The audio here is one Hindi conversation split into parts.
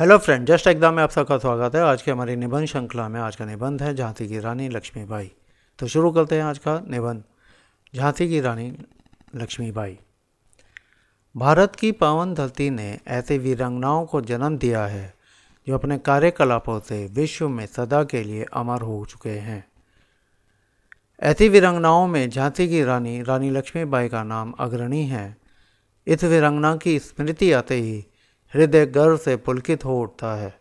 हेलो फ्रेंड जस्ट एग्जाम में आप सबका स्वागत है आज के हमारी निबंध श्रृंखला में आज का निबंध है झांसी की रानी लक्ष्मीबाई तो शुरू करते हैं आज का निबंध झांसी की रानी लक्ष्मीबाई भारत की पावन धरती ने ऐसे वीरंगनाओं को जन्म दिया है जो अपने कार्यकलापों से विश्व में सदा के लिए अमर हो चुके हैं ऐसी वीरंगनाओं में झांसी की रानी रानी लक्ष्मीबाई का नाम अग्रणी है इस वीरंगना की स्मृति आते ही हृदय गर्व से पुलकित हो उठता है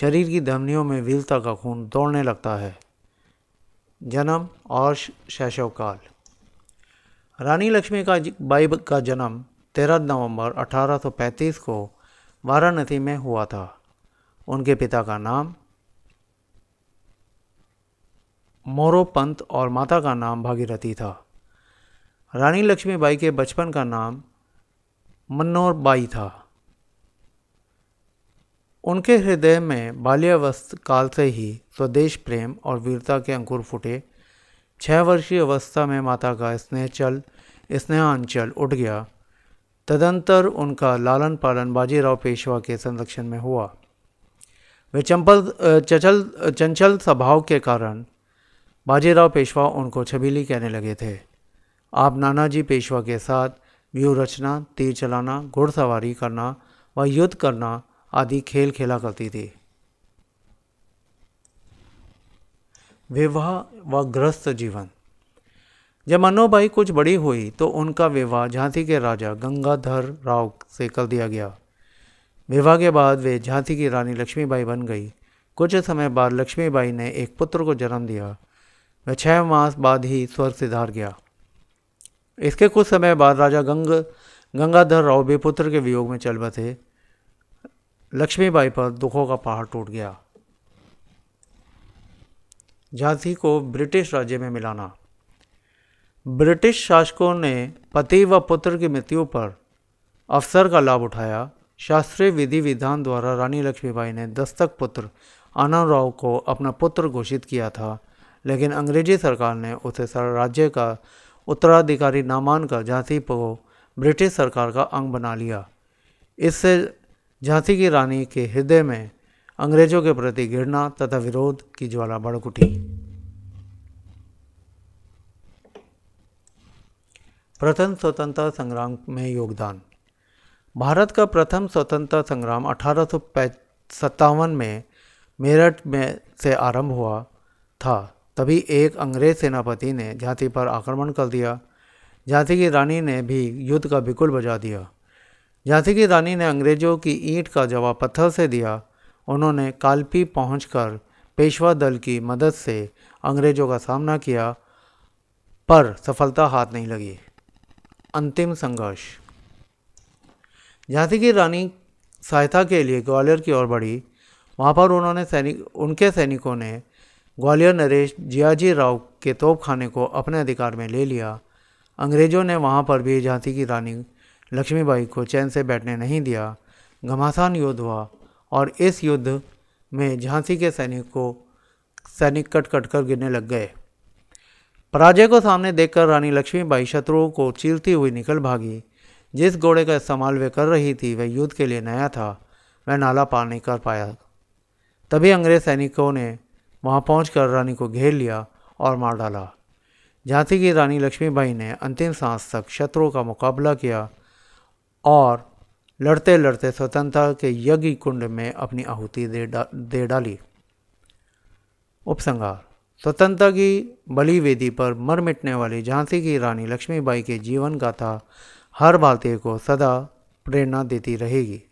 शरीर की धमनियों में वीलता का खून दौड़ने लगता है जन्म और शैशवकाल रानी लक्ष्मी का बाई का जन्म 13 नवंबर 1835 को वाराणसी में हुआ था उनके पिता का नाम मोरोपंत और माता का नाम भागीरथी था रानी लक्ष्मीबाई के बचपन का नाम मन्नोर बाई था उनके हृदय में बाल्यावस्था काल से ही स्वदेश प्रेम और वीरता के अंकुर फूटे छः वर्षीय अवस्था में माता का स्नेहचल स्नेहांचल उठ गया तदंतर उनका लालन पालन बाजीराव पेशवा के संरक्षण में हुआ वे चंपल चचल चंचल स्वभाव के कारण बाजीराव पेशवा उनको छबीली कहने लगे थे आप नानाजी पेशवा के साथ व्यूह रचना तीर चलाना घुड़सवारी करना व युद्ध करना आदि खेल खेला करती थी विवाह व ग्रस्त जीवन जब मनोबाई कुछ बड़ी हुई तो उनका विवाह झांसी के राजा गंगाधर राव से कर दिया गया विवाह के बाद वे झांसी की रानी लक्ष्मीबाई बन गई कुछ समय बाद लक्ष्मीबाई ने एक पुत्र को जन्म दिया वह छः मास बाद ही स्वर्ग से धार गया इसके कुछ समय बाद राजा गंग गंगाधर राव भी पुत्र के वियोग में चल बसे लक्ष्मीबाई पर दुखों का पहाड़ टूट गया झांसी को ब्रिटिश राज्य में मिलाना ब्रिटिश शासकों ने पति व पुत्र की मृत्यु पर अवसर का लाभ उठाया शास्त्रीय विधि विधान द्वारा रानी लक्ष्मीबाई ने दस्तक पुत्र आनंद राव को अपना पुत्र घोषित किया था लेकिन अंग्रेजी सरकार ने उसे राज्य का उत्तराधिकारी न मानकर झांसी को ब्रिटिश सरकार का अंग बना लिया इससे झांसी की रानी के हृदय में अंग्रेजों के प्रति घृणा तथा विरोध की ज्वाला भड़क उठी प्रथम स्वतंत्रता संग्राम में योगदान भारत का प्रथम स्वतंत्रता संग्राम अठारह में मेरठ में से आरंभ हुआ था तभी एक अंग्रेज सेनापति ने झांसी पर आक्रमण कर दिया झांसी की रानी ने भी युद्ध का बिकुल बजा दिया झांसी की रानी ने अंग्रेजों की ईंट का जवाब पत्थर से दिया उन्होंने कालपी पहुँच पेशवा दल की मदद से अंग्रेजों का सामना किया पर सफलता हाथ नहीं लगी अंतिम संघर्ष झांसी की रानी सहायता के लिए ग्वालियर की ओर बढ़ी वहाँ पर उन्होंने सैनिक उनके सैनिकों ने ग्वालियर नरेश जियाजी राव के तोपखाने को अपने अधिकार में ले लिया अंग्रेज़ों ने वहाँ पर भी झांसी की रानी लक्ष्मीबाई को चैन से बैठने नहीं दिया घमासान युद्ध हुआ और इस युद्ध में झांसी के सैनिक को सैनिक कट कट कर गिरने लग गए पराजय को सामने देखकर रानी लक्ष्मीबाई शत्रुओं को चीरती हुई निकल भागी जिस घोड़े का इस्तेमाल वे कर रही थी वह युद्ध के लिए नया था वह नाला पार नहीं कर पाया तभी अंग्रेज सैनिकों ने वहाँ पहुँच रानी को घेर लिया और मार डाला झांसी की रानी लक्ष्मीबाई ने अंतिम सांस तक शत्रुओं का मुकाबला किया और लड़ते लड़ते स्वतंत्रता के यज्ञ कुंड में अपनी आहुति दे डा, दे डाली उपसंहार स्वतंत्रता की बलि वेदी पर मर मिटने वाली झांसी की रानी लक्ष्मीबाई के जीवन गाथा हर भारतीय को सदा प्रेरणा देती रहेगी